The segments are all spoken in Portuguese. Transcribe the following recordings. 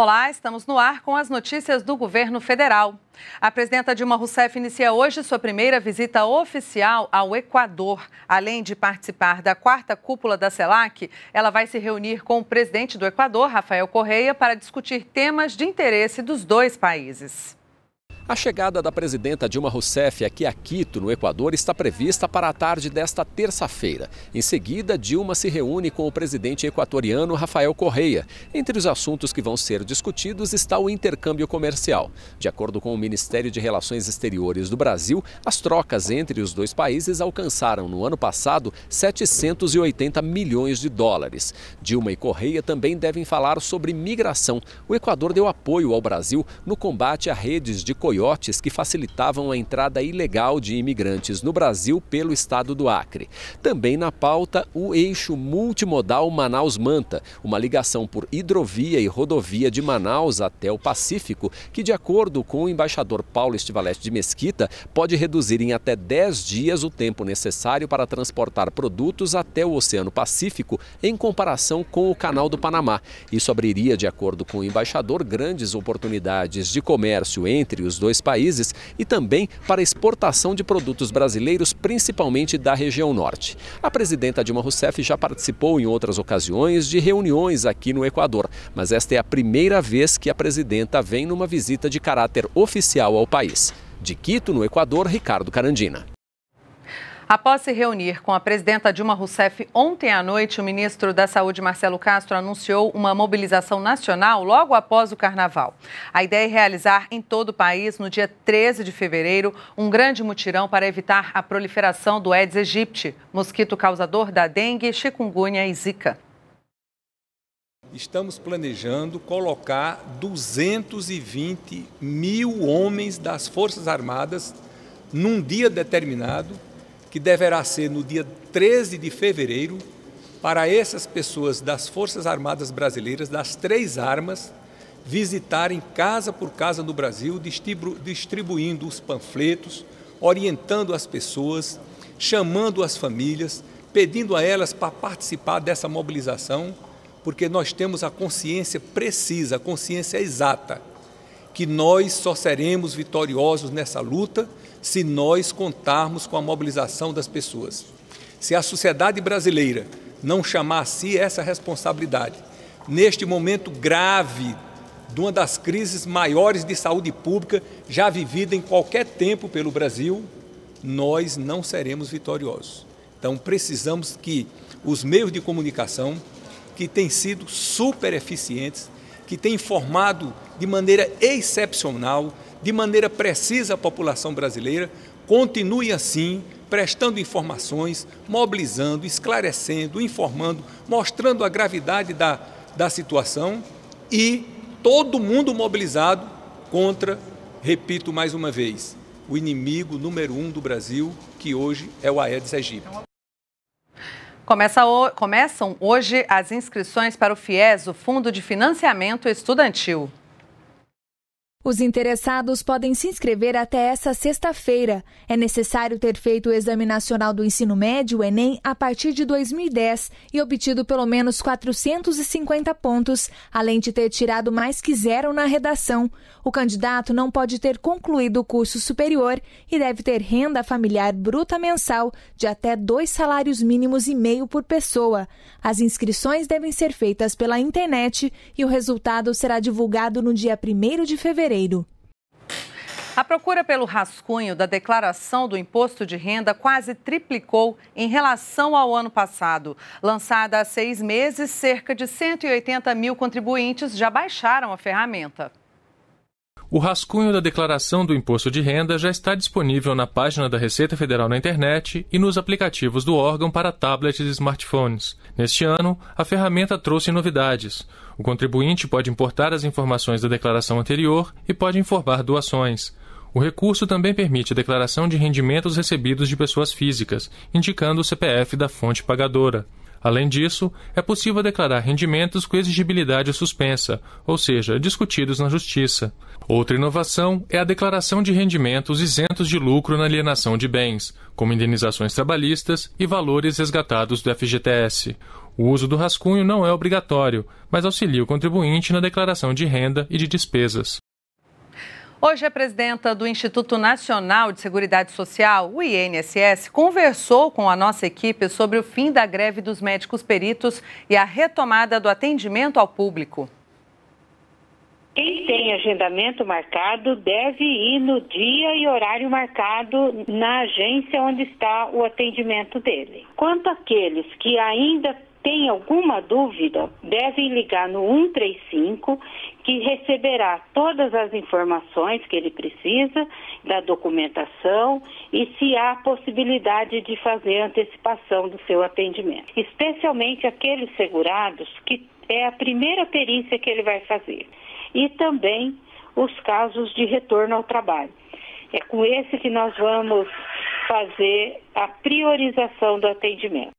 Olá, estamos no ar com as notícias do governo federal. A presidenta Dilma Rousseff inicia hoje sua primeira visita oficial ao Equador. Além de participar da quarta cúpula da CELAC, ela vai se reunir com o presidente do Equador, Rafael Correia, para discutir temas de interesse dos dois países. A chegada da presidenta Dilma Rousseff aqui a Quito, no Equador, está prevista para a tarde desta terça-feira. Em seguida, Dilma se reúne com o presidente equatoriano Rafael Correia. Entre os assuntos que vão ser discutidos está o intercâmbio comercial. De acordo com o Ministério de Relações Exteriores do Brasil, as trocas entre os dois países alcançaram no ano passado 780 milhões de dólares. Dilma e Correia também devem falar sobre migração. O Equador deu apoio ao Brasil no combate a redes de coiotes coiotes que facilitavam a entrada ilegal de imigrantes no Brasil pelo estado do Acre. Também na pauta, o eixo multimodal Manaus-Manta, uma ligação por hidrovia e rodovia de Manaus até o Pacífico, que, de acordo com o embaixador Paulo Estivalete de Mesquita, pode reduzir em até 10 dias o tempo necessário para transportar produtos até o Oceano Pacífico em comparação com o Canal do Panamá. Isso abriria, de acordo com o embaixador, grandes oportunidades de comércio entre os dois dois países e também para exportação de produtos brasileiros, principalmente da região norte. A presidenta Dilma Rousseff já participou em outras ocasiões de reuniões aqui no Equador, mas esta é a primeira vez que a presidenta vem numa visita de caráter oficial ao país. De Quito, no Equador, Ricardo Carandina. Após se reunir com a presidenta Dilma Rousseff ontem à noite, o ministro da Saúde, Marcelo Castro, anunciou uma mobilização nacional logo após o carnaval. A ideia é realizar em todo o país, no dia 13 de fevereiro, um grande mutirão para evitar a proliferação do Aedes aegypti, mosquito causador da dengue, chikungunya e zika. Estamos planejando colocar 220 mil homens das Forças Armadas num dia determinado que deverá ser no dia 13 de fevereiro, para essas pessoas das Forças Armadas Brasileiras, das três armas, visitarem casa por casa no Brasil, distribuindo os panfletos, orientando as pessoas, chamando as famílias, pedindo a elas para participar dessa mobilização, porque nós temos a consciência precisa, a consciência exata que nós só seremos vitoriosos nessa luta se nós contarmos com a mobilização das pessoas. Se a sociedade brasileira não chamar a si essa responsabilidade, neste momento grave de uma das crises maiores de saúde pública já vivida em qualquer tempo pelo Brasil, nós não seremos vitoriosos. Então precisamos que os meios de comunicação, que têm sido super eficientes, que tem informado de maneira excepcional, de maneira precisa a população brasileira, continue assim, prestando informações, mobilizando, esclarecendo, informando, mostrando a gravidade da, da situação e todo mundo mobilizado contra, repito mais uma vez, o inimigo número um do Brasil, que hoje é o Aedes aegypti. Começa o... Começam hoje as inscrições para o FIES, o Fundo de Financiamento Estudantil. Os interessados podem se inscrever até essa sexta-feira. É necessário ter feito o Exame Nacional do Ensino Médio, Enem, a partir de 2010 e obtido pelo menos 450 pontos, além de ter tirado mais que zero na redação. O candidato não pode ter concluído o curso superior e deve ter renda familiar bruta mensal de até dois salários mínimos e meio por pessoa. As inscrições devem ser feitas pela internet e o resultado será divulgado no dia 1 de fevereiro fevereiro. A procura pelo rascunho da declaração do imposto de renda quase triplicou em relação ao ano passado. Lançada há seis meses, cerca de 180 mil contribuintes já baixaram a ferramenta. O rascunho da declaração do imposto de renda já está disponível na página da Receita Federal na internet e nos aplicativos do órgão para tablets e smartphones. Neste ano, a ferramenta trouxe novidades. O contribuinte pode importar as informações da declaração anterior e pode informar doações. O recurso também permite a declaração de rendimentos recebidos de pessoas físicas, indicando o CPF da fonte pagadora. Além disso, é possível declarar rendimentos com exigibilidade suspensa, ou seja, discutidos na Justiça. Outra inovação é a declaração de rendimentos isentos de lucro na alienação de bens, como indenizações trabalhistas e valores resgatados do FGTS. O uso do rascunho não é obrigatório, mas auxilia o contribuinte na declaração de renda e de despesas. Hoje, a presidenta do Instituto Nacional de Seguridade Social, o INSS, conversou com a nossa equipe sobre o fim da greve dos médicos peritos e a retomada do atendimento ao público. Quem tem agendamento marcado deve ir no dia e horário marcado na agência onde está o atendimento dele. Quanto àqueles que ainda tem alguma dúvida, devem ligar no 135, que receberá todas as informações que ele precisa da documentação e se há possibilidade de fazer antecipação do seu atendimento. Especialmente aqueles segurados que é a primeira perícia que ele vai fazer. E também os casos de retorno ao trabalho. É com esse que nós vamos fazer a priorização do atendimento.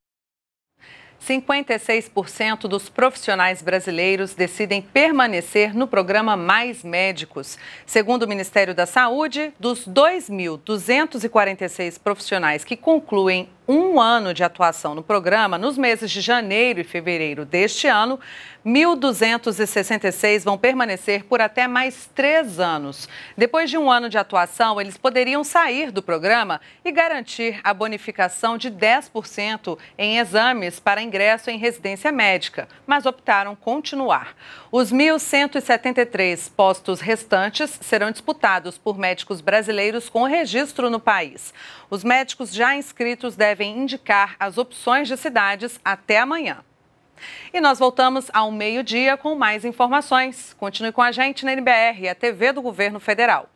56% dos profissionais brasileiros decidem permanecer no programa Mais Médicos. Segundo o Ministério da Saúde, dos 2.246 profissionais que concluem um ano de atuação no programa, nos meses de janeiro e fevereiro deste ano, 1.266 vão permanecer por até mais três anos. Depois de um ano de atuação, eles poderiam sair do programa e garantir a bonificação de 10% em exames para ingresso em residência médica, mas optaram continuar. Os 1.173 postos restantes serão disputados por médicos brasileiros com registro no país. Os médicos já inscritos devem devem indicar as opções de cidades até amanhã. E nós voltamos ao meio-dia com mais informações. Continue com a gente na NBR, a TV do Governo Federal.